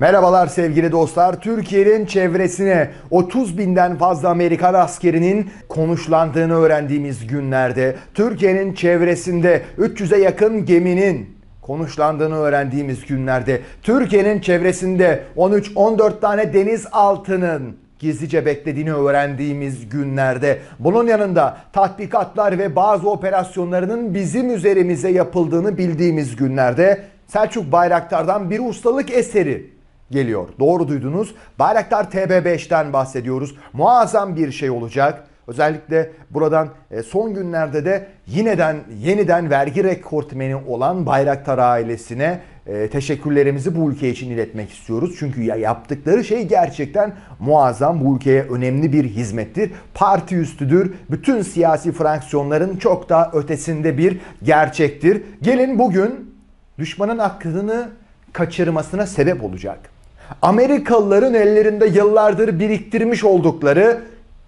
Merhabalar sevgili dostlar. Türkiye'nin çevresine 30 binden fazla Amerikan askerinin konuşlandığını öğrendiğimiz günlerde Türkiye'nin çevresinde 300'e yakın geminin konuşlandığını öğrendiğimiz günlerde Türkiye'nin çevresinde 13-14 tane deniz altının gizlice beklediğini öğrendiğimiz günlerde bunun yanında tatbikatlar ve bazı operasyonlarının bizim üzerimize yapıldığını bildiğimiz günlerde Selçuk Bayraktar'dan bir ustalık eseri geliyor. Doğru duydunuz. Bayraktar TB5'ten bahsediyoruz. Muazzam bir şey olacak. Özellikle buradan e, son günlerde de yineden yeniden vergi rekortmeni olan Bayraktar ailesine e, teşekkürlerimizi bu ülke için iletmek istiyoruz. Çünkü yaptıkları şey gerçekten muazzam. Bu ülkeye önemli bir hizmettir. Parti üstüdür. Bütün siyasi fraksiyonların çok daha ötesinde bir gerçektir. Gelin bugün düşmanın aklını kaçırmasına sebep olacak Amerikalıların ellerinde yıllardır biriktirmiş oldukları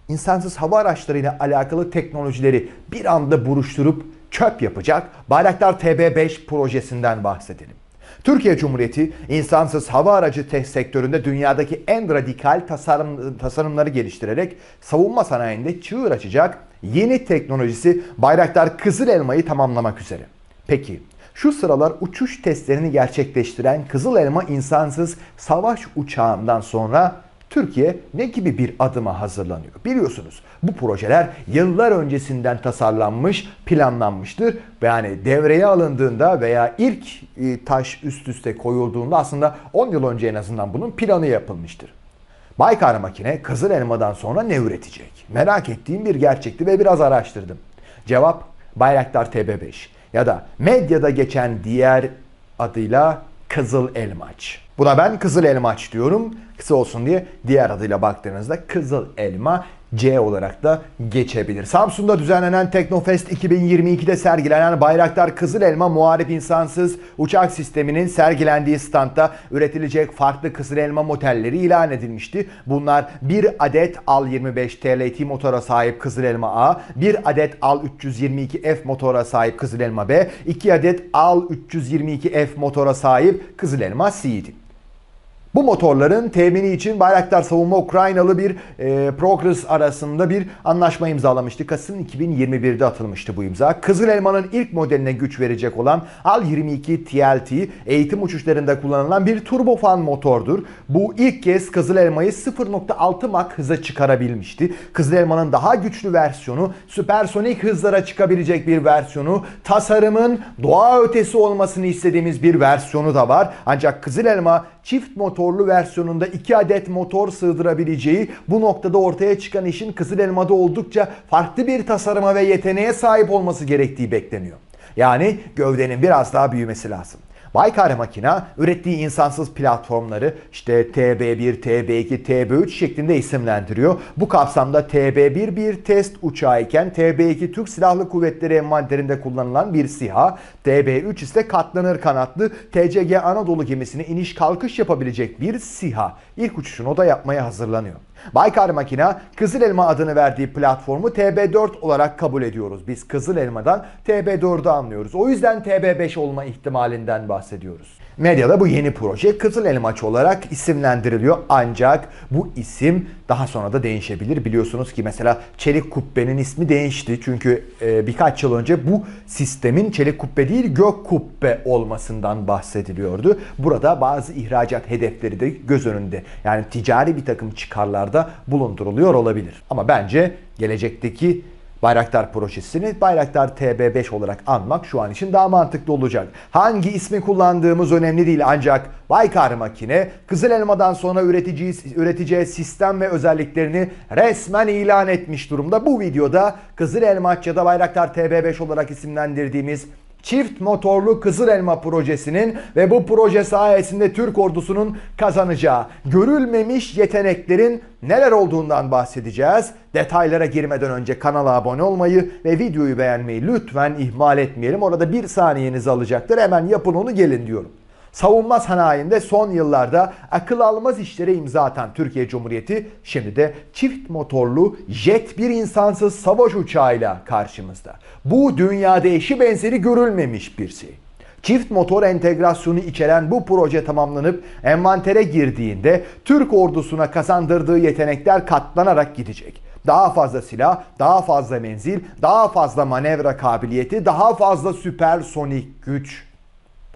insansız hava araçlarıyla alakalı teknolojileri bir anda buruşturup çöp yapacak Bayraktar TB5 projesinden bahsedelim. Türkiye Cumhuriyeti insansız hava aracı test sektöründe dünyadaki en radikal tasarım, tasarımları geliştirerek savunma sanayinde çığır açacak yeni teknolojisi Bayraktar Kızıl Elma'yı tamamlamak üzere. Peki şu sıralar uçuş testlerini gerçekleştiren Kızıl Elma insansız savaş uçağından sonra Türkiye ne gibi bir adıma hazırlanıyor? Biliyorsunuz bu projeler yıllar öncesinden tasarlanmış, planlanmıştır. Yani devreye alındığında veya ilk e, taş üst üste koyulduğunda aslında 10 yıl önce en azından bunun planı yapılmıştır. Baykar makine Kızıl Elma'dan sonra ne üretecek? Merak ettiğim bir gerçekti ve biraz araştırdım. Cevap Bayraktar TB5 ya da medyada geçen diğer adıyla kızıl elmaç. Buna ben kızıl elmaç diyorum. Kısa olsun diye diğer adıyla baktığınızda kızıl elma C olarak da geçebilir. Samsun'da düzenlenen Teknofest 2022'de sergilenen Bayraktar Kızıl Elma Muharip insansız uçak sisteminin sergilendiği standta üretilecek farklı kızıl elma modelleri ilan edilmişti. Bunlar bir adet Al 25 TLT motora sahip kızıl elma A, bir adet Al 322F motora sahip kızıl elma B, iki adet Al 322F motora sahip kızıl elma C idi. Bu motorların temini için Bayraktar Savunma Ukraynalı bir e, Progress arasında bir anlaşma imzalamıştı. Kasım 2021'de atılmıştı bu imza. Kızıl Elma'nın ilk modeline güç verecek olan Al-22 TLT eğitim uçuşlarında kullanılan bir turbofan motordur. Bu ilk kez Kızıl Elma'yı 0.6 Mach hıza çıkarabilmişti. Kızıl Elma'nın daha güçlü versiyonu süpersonik hızlara çıkabilecek bir versiyonu tasarımın doğa ötesi olmasını istediğimiz bir versiyonu da var. Ancak Kızıl Elma çift motorlu versiyonunda 2 adet motor sığdırabileceği bu noktada ortaya çıkan işin Kızıl Elma'da oldukça farklı bir tasarıma ve yeteneğe sahip olması gerektiği bekleniyor. Yani gövdenin biraz daha büyümesi lazım. Baykar Makina ürettiği insansız platformları işte TB1, TB2, TB3 şeklinde isimlendiriyor. Bu kapsamda TB1 bir test uçağı iken TB2 Türk Silahlı Kuvvetleri envanterinde kullanılan bir SİHA, TB3 ise katlanır kanatlı TCG Anadolu gemisini iniş kalkış yapabilecek bir SİHA. İlk uçuşunu o da yapmaya hazırlanıyor. Baykar Makina Kızıl Elma adını verdiği platformu TB4 olarak kabul ediyoruz. Biz Kızıl Elma'dan TB4'ü anlıyoruz. O yüzden TB5 olma ihtimalinden bahsediyoruz. Medyada bu yeni proje Kızıl Elmaç olarak isimlendiriliyor ancak bu isim daha sonra da değişebilir. Biliyorsunuz ki mesela Çelik Kubbe'nin ismi değişti çünkü e, birkaç yıl önce bu sistemin Çelik Kubbe değil Gök Kubbe olmasından bahsediliyordu. Burada bazı ihracat hedefleri de göz önünde yani ticari bir takım çıkarlarda bulunduruluyor olabilir. Ama bence gelecekteki Bayraktar projesini Bayraktar TB5 olarak anmak şu an için daha mantıklı olacak. Hangi ismi kullandığımız önemli değil ancak Baykar makine Kızıl Elma'dan sonra üreticiyi, üreteceği sistem ve özelliklerini resmen ilan etmiş durumda. Bu videoda Kızıl Elma ya da Bayraktar TB5 olarak isimlendirdiğimiz çift motorlu Kızıl Elma projesinin ve bu proje sayesinde Türk ordusunun kazanacağı görülmemiş yeteneklerin neler olduğundan bahsedeceğiz. Detaylara girmeden önce kanala abone olmayı ve videoyu beğenmeyi lütfen ihmal etmeyelim. Orada bir saniyenizi alacaktır. Hemen yapın onu gelin diyorum savunma sanayinde son yıllarda akıl almaz işlere imza atan Türkiye Cumhuriyeti şimdi de çift motorlu jet bir insansız savaş uçağıyla karşımızda. Bu dünyada eşi benzeri görülmemiş bir şey. Çift motor entegrasyonu içeren bu proje tamamlanıp envantere girdiğinde Türk ordusuna kazandırdığı yetenekler katlanarak gidecek. Daha fazla silah, daha fazla menzil, daha fazla manevra kabiliyeti, daha fazla süpersonik güç.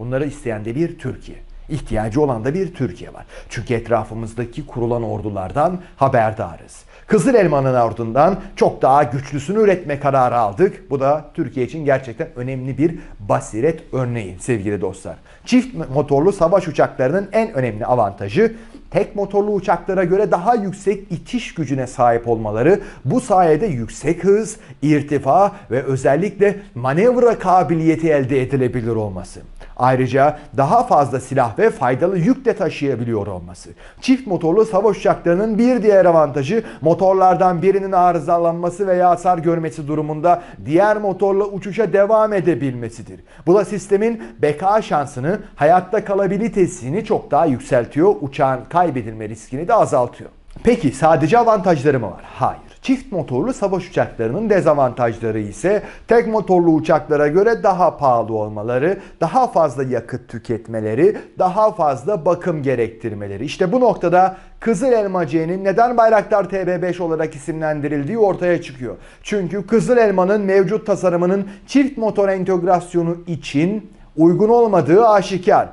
Bunları isteyen de bir Türkiye. İhtiyacı olan da bir Türkiye var. Çünkü etrafımızdaki kurulan ordulardan haberdarız. Kızıl Elma'nın ardından çok daha güçlüsünü üretme kararı aldık. Bu da Türkiye için gerçekten önemli bir basiret örneği sevgili dostlar. Çift motorlu savaş uçaklarının en önemli avantajı tek motorlu uçaklara göre daha yüksek itiş gücüne sahip olmaları bu sayede yüksek hız, irtifa ve özellikle manevra kabiliyeti elde edilebilir olması. Ayrıca daha fazla silah ve faydalı yük de taşıyabiliyor olması. Çift motorlu savaş uçaklarının bir diğer avantajı motorlardan birinin arızalanması veya hasar görmesi durumunda diğer motorla uçuşa devam edebilmesidir. Bu da sistemin beka şansını, hayatta kalabilitesini çok daha yükseltiyor, uçağın kaybedilme riskini de azaltıyor. Peki sadece avantajları mı var? Hayır. Çift motorlu savaş uçaklarının dezavantajları ise tek motorlu uçaklara göre daha pahalı olmaları, daha fazla yakıt tüketmeleri, daha fazla bakım gerektirmeleri. İşte bu noktada Kızıl Elma C'nin neden Bayraktar TB5 olarak isimlendirildiği ortaya çıkıyor. Çünkü Kızıl Elma'nın mevcut tasarımının çift motor entegrasyonu için uygun olmadığı aşikar.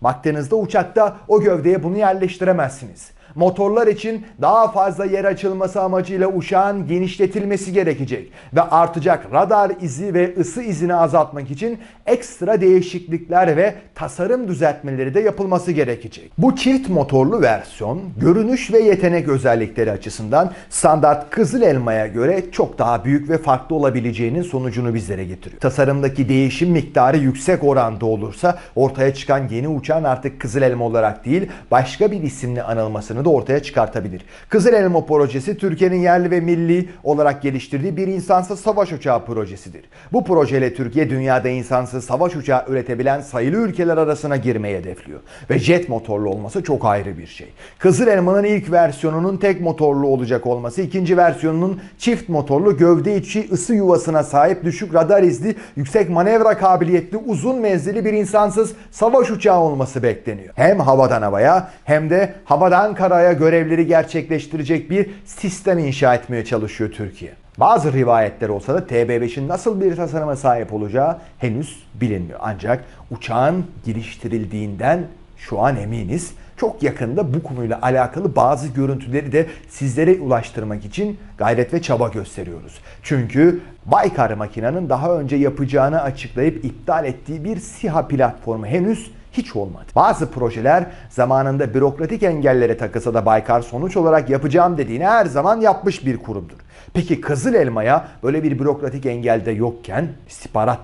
Baktığınızda uçakta o gövdeye bunu yerleştiremezsiniz. Motorlar için daha fazla yer açılması amacıyla uçağın genişletilmesi gerekecek ve artacak radar izi ve ısı izini azaltmak için ekstra değişiklikler ve tasarım düzeltmeleri de yapılması gerekecek. Bu çift motorlu versiyon görünüş ve yetenek özellikleri açısından standart Kızıl Elma'ya göre çok daha büyük ve farklı olabileceğinin sonucunu bizlere getiriyor. Tasarımdaki değişim miktarı yüksek oranda olursa ortaya çıkan yeni uçağın artık Kızıl Elma olarak değil başka bir isimle anılmasının sonuçlarını da ortaya çıkartabilir. Kızıl Elma projesi Türkiye'nin yerli ve milli olarak geliştirdiği bir insansız savaş uçağı projesidir. Bu projeyle Türkiye dünyada insansız savaş uçağı üretebilen sayılı ülkeler arasına girmeyi hedefliyor. Ve jet motorlu olması çok ayrı bir şey. Kızıl Elma'nın ilk versiyonunun tek motorlu olacak olması, ikinci versiyonunun çift motorlu gövde içi ısı yuvasına sahip düşük radar izli, yüksek manevra kabiliyetli uzun menzilli bir insansız savaş uçağı olması bekleniyor. Hem havadan havaya hem de havadan kara araya görevleri gerçekleştirecek bir sistem inşa etmeye çalışıyor Türkiye. Bazı rivayetler olsa da TB5'in nasıl bir tasarıma sahip olacağı henüz bilinmiyor. Ancak uçağın geliştirildiğinden şu an eminiz. Çok yakında bu konuyla alakalı bazı görüntüleri de sizlere ulaştırmak için gayret ve çaba gösteriyoruz. Çünkü Baykar makinanın daha önce yapacağını açıklayıp iptal ettiği bir SİHA platformu henüz hiç olmadı. Bazı projeler zamanında bürokratik engellere takılsa da Baykar sonuç olarak yapacağım dediğini her zaman yapmış bir kurumdur. Peki Kızıl Elma'ya böyle bir bürokratik engelde yokken istihbarat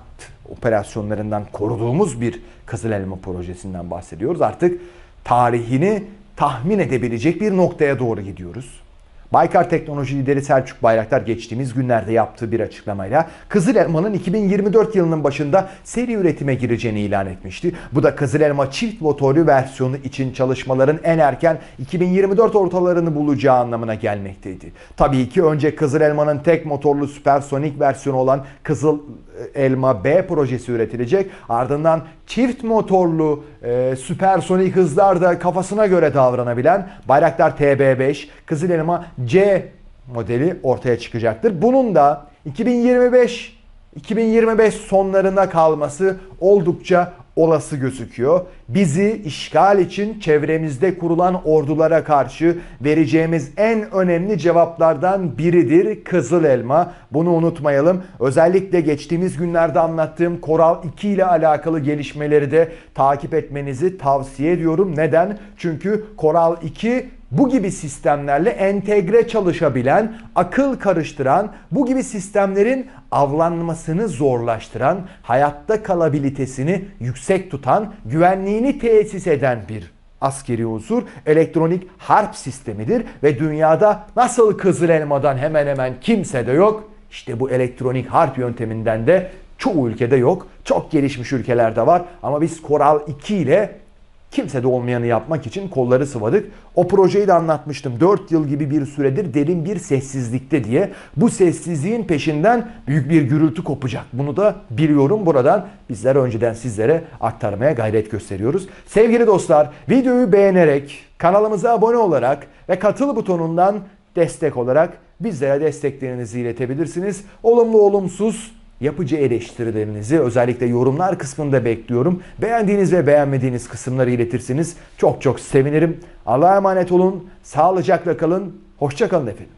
operasyonlarından koruduğumuz bir Kızıl Elma projesinden bahsediyoruz. Artık tarihini tahmin edebilecek bir noktaya doğru gidiyoruz. Baykar Teknoloji lideri Selçuk Bayraktar geçtiğimiz günlerde yaptığı bir açıklamayla Kızıl Elma'nın 2024 yılının başında seri üretime gireceğini ilan etmişti. Bu da Kızıl Elma çift motorlu versiyonu için çalışmaların en erken 2024 ortalarını bulacağı anlamına gelmekteydi. Tabii ki önce Kızıl Elma'nın tek motorlu süpersonik versiyonu olan Kızıl elma B projesi üretilecek. Ardından çift motorlu e, süpersonik hızlarda kafasına göre davranabilen Bayraktar TB5, Kızıl Elma C modeli ortaya çıkacaktır. Bunun da 2025 2025 sonlarına kalması oldukça olası gözüküyor. Bizi işgal için çevremizde kurulan ordulara karşı vereceğimiz en önemli cevaplardan biridir kızıl elma. Bunu unutmayalım. Özellikle geçtiğimiz günlerde anlattığım Koral 2 ile alakalı gelişmeleri de takip etmenizi tavsiye ediyorum. Neden? Çünkü Koral 2 bu gibi sistemlerle entegre çalışabilen, akıl karıştıran, bu gibi sistemlerin avlanmasını zorlaştıran, hayatta kalabilitesini yüksek tutan, güvenliğini tesis eden bir askeri unsur elektronik harp sistemidir ve dünyada nasıl kızıl elmadan hemen hemen kimse de yok. İşte bu elektronik harp yönteminden de çoğu ülkede yok. Çok gelişmiş ülkelerde var ama biz Koral 2 ile Kimse de olmayanı yapmak için kolları sıvadık. O projeyi de anlatmıştım. 4 yıl gibi bir süredir derin bir sessizlikte diye. Bu sessizliğin peşinden büyük bir gürültü kopacak. Bunu da biliyorum buradan. Bizler önceden sizlere aktarmaya gayret gösteriyoruz. Sevgili dostlar videoyu beğenerek, kanalımıza abone olarak ve katıl butonundan destek olarak bizlere desteklerinizi iletebilirsiniz. Olumlu olumsuz yapıcı eleştirilerinizi özellikle yorumlar kısmında bekliyorum. Beğendiğiniz ve beğenmediğiniz kısımları iletirsiniz. Çok çok sevinirim. Allah'a emanet olun. Sağlıcakla kalın. Hoşçakalın efendim.